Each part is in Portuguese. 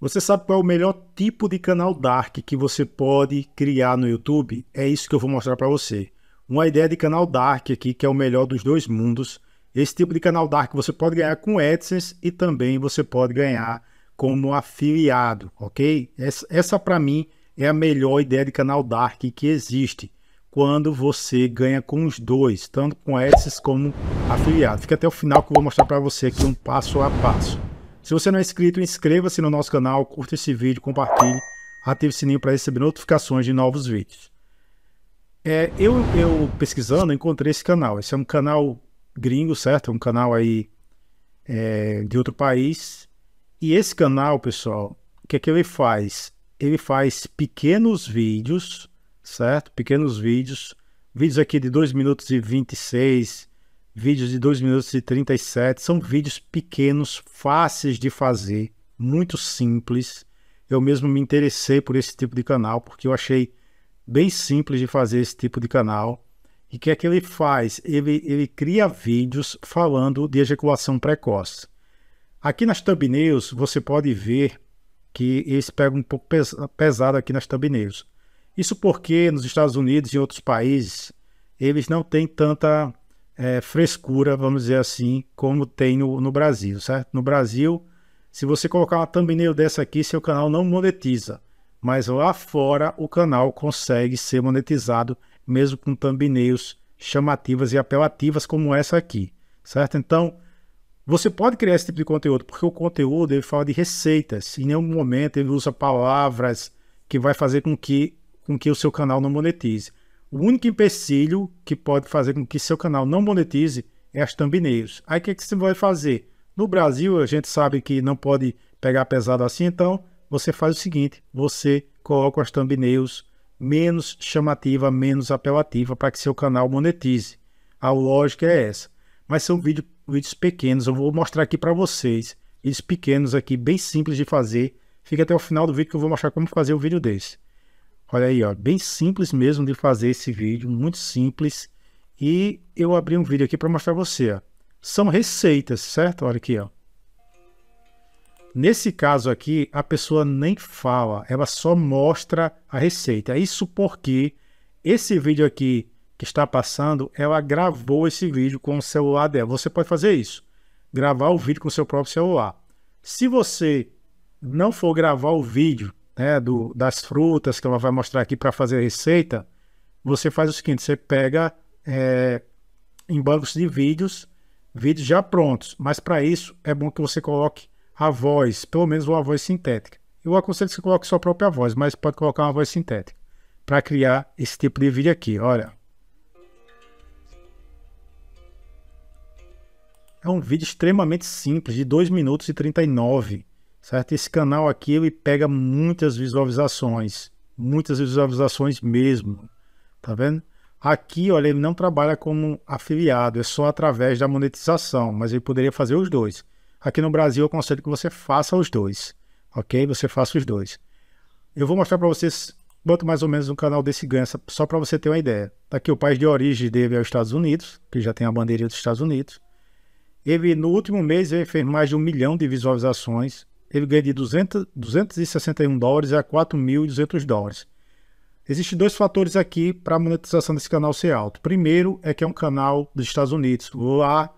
Você sabe qual é o melhor tipo de canal dark que você pode criar no YouTube? É isso que eu vou mostrar para você. Uma ideia de canal dark aqui, que é o melhor dos dois mundos. Esse tipo de canal dark você pode ganhar com AdSense e também você pode ganhar como afiliado, ok? Essa, essa para mim é a melhor ideia de canal dark que existe. Quando você ganha com os dois, tanto com AdSense como afiliado. Fica até o final que eu vou mostrar para você aqui um passo a passo. Se você não é inscrito, inscreva-se no nosso canal, curta esse vídeo, compartilhe, ative o sininho para receber notificações de novos vídeos. É, eu, eu pesquisando, encontrei esse canal. Esse é um canal gringo, certo? É um canal aí é, de outro país. E esse canal, pessoal, o que é que ele faz? Ele faz pequenos vídeos, certo? Pequenos vídeos. Vídeos aqui de 2 minutos e 26, vídeos de 2 minutos e 37. São vídeos pequenos, fáceis de fazer, muito simples. Eu mesmo me interessei por esse tipo de canal porque eu achei bem simples de fazer esse tipo de canal. E o que é que ele faz? Ele, ele cria vídeos falando de ejaculação precoce. Aqui nas thumbnails você pode ver que esse pega um pouco pesado aqui nas thumbnails. Isso porque nos Estados Unidos e em outros países eles não têm tanta é, frescura, vamos dizer assim, como tem no, no Brasil, certo? No Brasil, se você colocar uma thumbnail dessa aqui, seu canal não monetiza. Mas lá fora o canal consegue ser monetizado mesmo com thumbnails chamativas e apelativas como essa aqui, certo? Então, você pode criar esse tipo de conteúdo, porque o conteúdo ele fala de receitas, em nenhum momento ele usa palavras que vai fazer com que, com que o seu canal não monetize. O único empecilho que pode fazer com que seu canal não monetize é as thumbnails. Aí o que, que você vai fazer? No Brasil, a gente sabe que não pode pegar pesado assim, então você faz o seguinte: você coloca as thumbnails menos chamativa, menos apelativa para que seu canal monetize. A lógica é essa. Mas são vídeo, vídeos pequenos, eu vou mostrar aqui para vocês. Eles pequenos aqui, bem simples de fazer. Fica até o final do vídeo que eu vou mostrar como fazer o um vídeo desse. Olha aí, ó, bem simples mesmo de fazer esse vídeo, muito simples. E eu abri um vídeo aqui para mostrar você. Ó. São receitas, certo? Olha aqui, ó. Nesse caso aqui, a pessoa nem fala, ela só mostra a receita. Isso porque esse vídeo aqui que está passando, ela gravou esse vídeo com o celular dela. Você pode fazer isso, gravar o vídeo com o seu próprio celular. Se você não for gravar o vídeo né, do, das frutas que ela vai mostrar aqui para fazer a receita, você faz o seguinte: você pega é, em bancos de vídeos, vídeos já prontos, mas para isso é bom que você coloque a voz, pelo menos uma voz sintética. Eu aconselho que você coloque sua própria voz, mas pode colocar uma voz sintética para criar esse tipo de vídeo aqui. Olha. É um vídeo extremamente simples, de 2 minutos e 39 certo? Esse canal aqui ele pega muitas visualizações, muitas visualizações mesmo, tá vendo? Aqui, olha, ele não trabalha como afiliado, é só através da monetização, mas ele poderia fazer os dois. Aqui no Brasil, eu aconselho que você faça os dois, ok? Você faça os dois. Eu vou mostrar para vocês quanto mais ou menos um canal desse ganha, só para você ter uma ideia. Aqui o país de origem dele é os Estados Unidos, que já tem a bandeira dos Estados Unidos. Ele, no último mês, ele fez mais de um milhão de visualizações ele ganha de 200, 261 dólares a 4.200 dólares. Existem dois fatores aqui para a monetização desse canal ser alto. Primeiro é que é um canal dos Estados Unidos. Lá,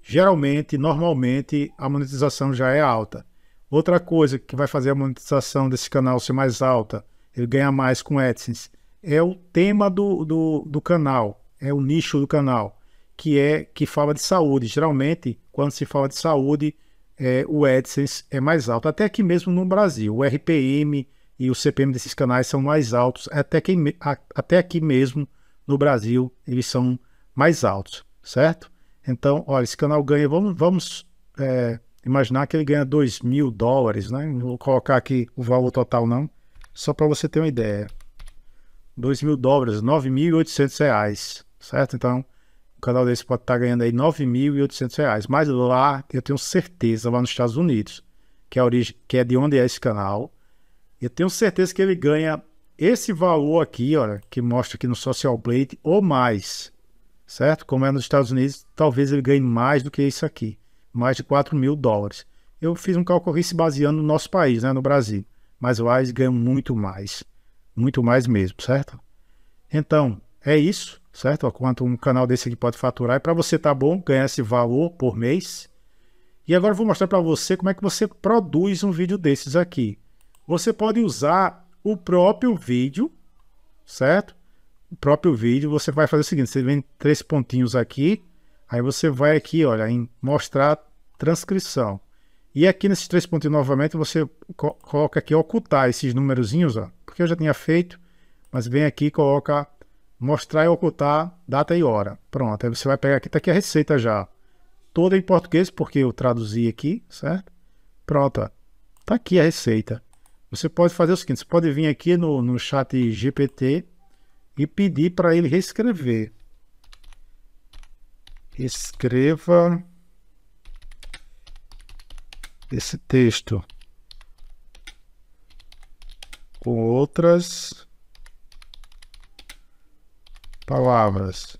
geralmente, normalmente, a monetização já é alta. Outra coisa que vai fazer a monetização desse canal ser mais alta, ele ganha mais com AdSense, é o tema do, do, do canal, é o nicho do canal, que é que fala de saúde. Geralmente, quando se fala de saúde, é, o AdSense é mais alto. Até aqui mesmo no Brasil, o RPM e o CPM desses canais são mais altos. Até, que, até aqui mesmo no Brasil, eles são mais altos, certo? Então, olha, esse canal ganha, vamos, vamos é, imaginar que ele ganha 2 mil dólares, né? Não vou colocar aqui o valor total, não, só para você ter uma ideia. 2 mil dólares, 9.800 reais, certo? Então, canal desse pode estar tá ganhando aí R$ reais, mas lá, eu tenho certeza, lá nos Estados Unidos, que é, a origem, que é de onde é esse canal, eu tenho certeza que ele ganha esse valor aqui, olha, que mostra aqui no Social Blade, ou mais, certo? Como é nos Estados Unidos, talvez ele ganhe mais do que isso aqui, mais de 4 mil dólares. Eu fiz um cálculo se baseando no nosso país, né, no Brasil, mas lá eles ganham muito mais, muito mais mesmo, certo? Então, é isso certo? Quanto um canal desse aqui pode faturar. E para você tá bom ganhar esse valor por mês. E agora eu vou mostrar para você como é que você produz um vídeo desses aqui. Você pode usar o próprio vídeo, certo? O próprio vídeo, você vai fazer o seguinte, você vem três pontinhos aqui, aí você vai aqui, olha, em mostrar transcrição. E aqui nesses três pontinhos novamente, você co coloca aqui ocultar esses númerozinhos, ó, porque eu já tinha feito, mas vem aqui e coloca mostrar e ocultar data e hora. Pronto, aí você vai pegar aqui, tá aqui a receita já. Toda em português, porque eu traduzi aqui, certo? Pronto, ó. tá aqui a receita. Você pode fazer o seguinte, você pode vir aqui no, no chat GPT e pedir para ele reescrever. Escreva esse texto com outras palavras.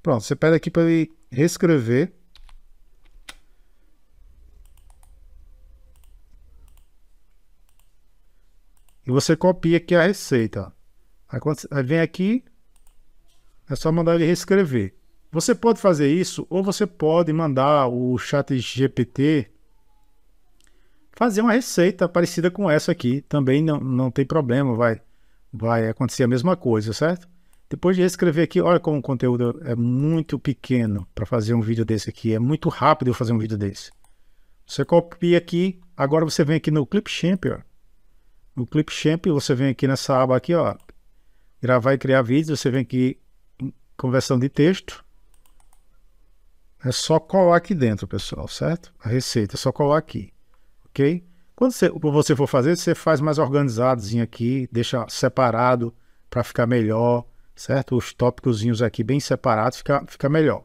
Pronto, você pede aqui para ele reescrever. E você copia aqui a receita. Aí, quando, aí vem aqui, é só mandar ele reescrever. Você pode fazer isso ou você pode mandar o chat GPT fazer uma receita parecida com essa aqui. Também não, não tem problema, vai, vai acontecer a mesma coisa, certo? Depois de escrever aqui, olha como o conteúdo é muito pequeno para fazer um vídeo desse aqui. É muito rápido eu fazer um vídeo desse. Você copia aqui, agora você vem aqui no Clipchamp, ó. No Clipchamp, você vem aqui nessa aba aqui, ó. Gravar e criar vídeo, você vem aqui em conversão de texto. É só colar aqui dentro, pessoal, certo? A receita, é só colar aqui, ok? Quando você, você for fazer, você faz mais organizadozinho aqui, deixa separado para ficar melhor certo? Os tópicos aqui bem separados fica, fica melhor.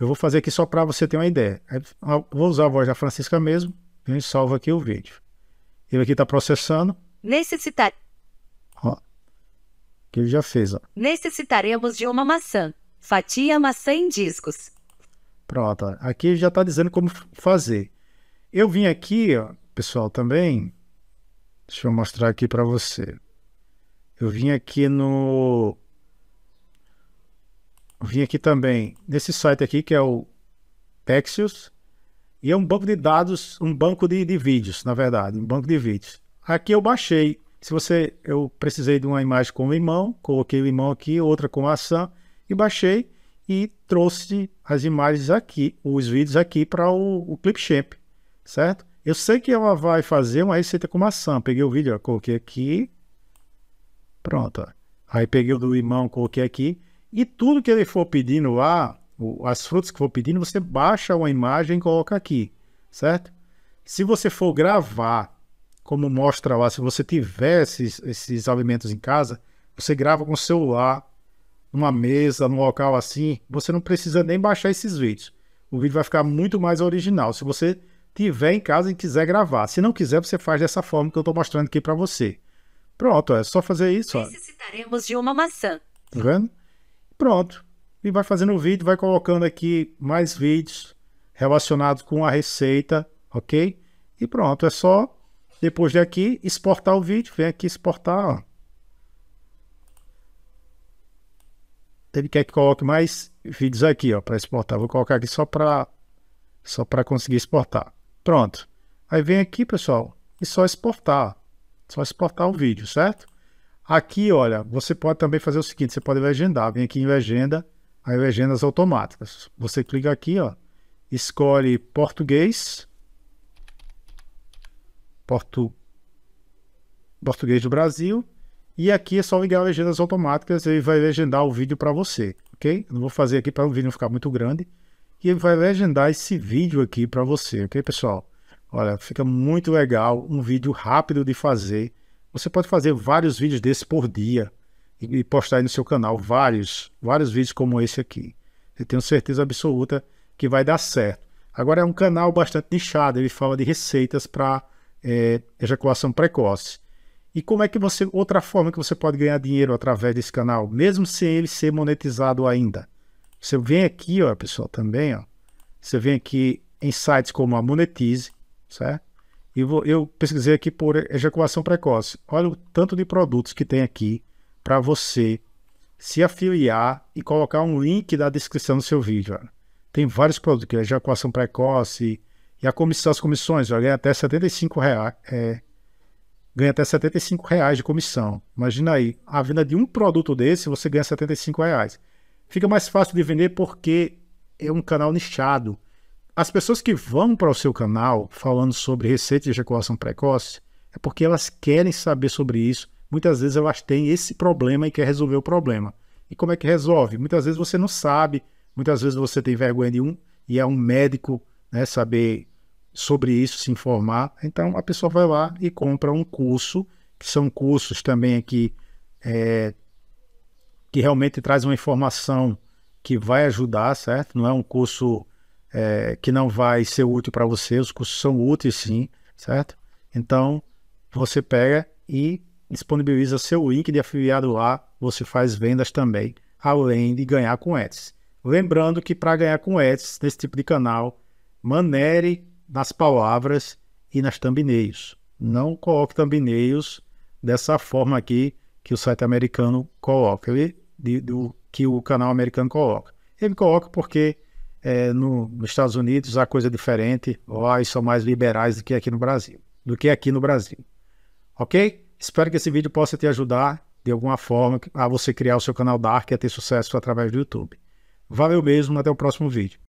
Eu vou fazer aqui só para você ter uma ideia. É, eu vou usar a voz da Francisca mesmo, a né, gente salva aqui o vídeo. Ele aqui está processando. Necessitar. Ó, que ele já fez, ó. Necessitaremos de uma maçã. Fatia maçã em discos. Pronto, aqui já está dizendo como fazer. Eu vim aqui, ó, pessoal, também. Deixa eu mostrar aqui para você. Eu vim aqui no vim aqui também nesse site aqui que é o Axios e é um banco de dados, um banco de, de vídeos, na verdade, um banco de vídeos. Aqui eu baixei. Se você, eu precisei de uma imagem com limão, coloquei o limão aqui, outra com maçã e baixei e trouxe as imagens aqui, os vídeos aqui para o, o Clipchamp, certo? Eu sei que ela vai fazer uma receita com maçã. Peguei o vídeo, ó, coloquei aqui, pronto. Ó. Aí peguei o do limão, coloquei aqui e tudo que ele for pedindo lá, as frutas que for pedindo, você baixa uma imagem e coloca aqui, certo? Se você for gravar, como mostra lá, se você tiver esses, esses alimentos em casa, você grava com o celular, numa mesa, num local assim, você não precisa nem baixar esses vídeos. O vídeo vai ficar muito mais original. Se você tiver em casa e quiser gravar. Se não quiser, você faz dessa forma que eu estou mostrando aqui para você. Pronto, é só fazer isso. Necessitaremos de uma maçã. Tá vendo? Pronto. E vai fazendo o vídeo, vai colocando aqui mais vídeos relacionados com a receita, ok? E pronto, é só depois daqui exportar o vídeo, vem aqui exportar, ó. Ele quer que coloque mais vídeos aqui, ó, para exportar. Vou colocar aqui só para só para conseguir exportar. Pronto. Aí vem aqui, pessoal, e só exportar. Só exportar o vídeo, certo? Aqui, olha, você pode também fazer o seguinte: você pode legendar. Vem aqui em legenda, aí legendas automáticas. Você clica aqui, ó, escolhe português, portu, português do Brasil, e aqui é só ligar legendas automáticas. Ele vai legendar o vídeo para você, ok? Eu não vou fazer aqui para o vídeo não ficar muito grande. E ele vai legendar esse vídeo aqui para você, ok, pessoal? Olha, fica muito legal, um vídeo rápido de fazer você pode fazer vários vídeos desse por dia e, e postar aí no seu canal vários, vários vídeos como esse aqui. Eu tenho certeza absoluta que vai dar certo. Agora é um canal bastante nichado, ele fala de receitas para é, ejaculação precoce. E como é que você. Outra forma que você pode ganhar dinheiro através desse canal, mesmo sem ele ser monetizado ainda. Você vem aqui, ó, pessoal, também, ó. Você vem aqui em sites como a Monetize, certo? E vou, eu pesquisei aqui por ejaculação precoce. Olha o tanto de produtos que tem aqui para você se afiliar e colocar um link da descrição do seu vídeo. Tem vários produtos aqui, ejaculação precoce e a comissão, as comissões, velho, ganha até 75 reais, é, ganha até 75 reais de comissão. Imagina aí, a venda de um produto desse você ganha 75 reais. Fica mais fácil de vender porque é um canal nichado. As pessoas que vão para o seu canal falando sobre receita de ejaculação precoce é porque elas querem saber sobre isso. Muitas vezes elas têm esse problema e quer resolver o problema. E como é que resolve? Muitas vezes você não sabe, muitas vezes você tem vergonha de um e é um médico, né, saber sobre isso, se informar. Então a pessoa vai lá e compra um curso, que são cursos também aqui é, que realmente traz uma informação que vai ajudar, certo? Não é um curso é, que não vai ser útil para você, os cursos são úteis sim, certo? Então, você pega e disponibiliza seu link de afiliado lá, você faz vendas também, além de ganhar com ads. Lembrando que para ganhar com ads nesse tipo de canal, manere nas palavras e nas thumbnails. Não coloque thumbnails dessa forma aqui que o site americano coloca, ele, de, do, que o canal americano coloca. Ele coloca porque é, no, nos Estados Unidos a coisa é diferente, eles são mais liberais do que aqui no Brasil, do que aqui no Brasil. Ok? Espero que esse vídeo possa te ajudar de alguma forma a você criar o seu canal Dark e a ter sucesso através do YouTube. Valeu mesmo, até o próximo vídeo.